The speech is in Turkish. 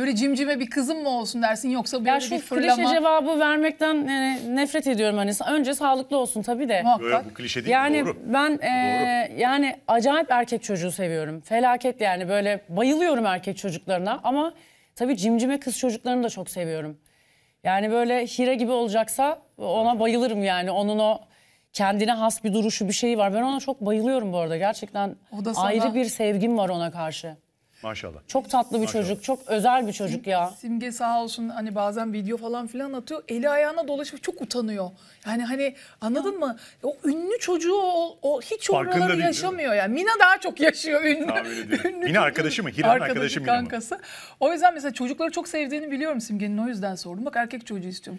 böyle cimcime bir kızım mı olsun dersin yoksa böyle ya şu bir fırlama. Klişe cevabı vermekten yani e, nefret ediyorum hani. Önce sağlıklı olsun tabii de. Muhakkak. Bu klişe değil yani doğru. ben e, doğru. yani acayip erkek çocuğu seviyorum. Felaket yani böyle bayılıyorum erkek çocuklarına ama tabii cimcime kız çocuklarını da çok seviyorum. Yani böyle Hira gibi olacaksa ona bayılırım yani. Onun o kendine has bir duruşu bir şeyi var. Ben ona çok bayılıyorum bu arada. Gerçekten o da sana... ayrı bir sevgim var ona karşı. Maşallah. Çok tatlı bir Maşallah. çocuk. Çok özel bir çocuk ya. Simge sağ olsun hani bazen video falan filan atıyor. Eli ayağına dolaşıp çok utanıyor. Yani hani anladın mı? O ünlü çocuğu o, o hiç Farkında oraları değil, yaşamıyor yani. Mina daha çok yaşıyor ünlü. ünlü Mina arkadaşı mı? Hilal'ın arkadaşı, arkadaşı Mina mı? kankası. O yüzden mesela çocukları çok sevdiğini biliyorum Simge'nin o yüzden sordum. Bak erkek çocuğu istiyorum.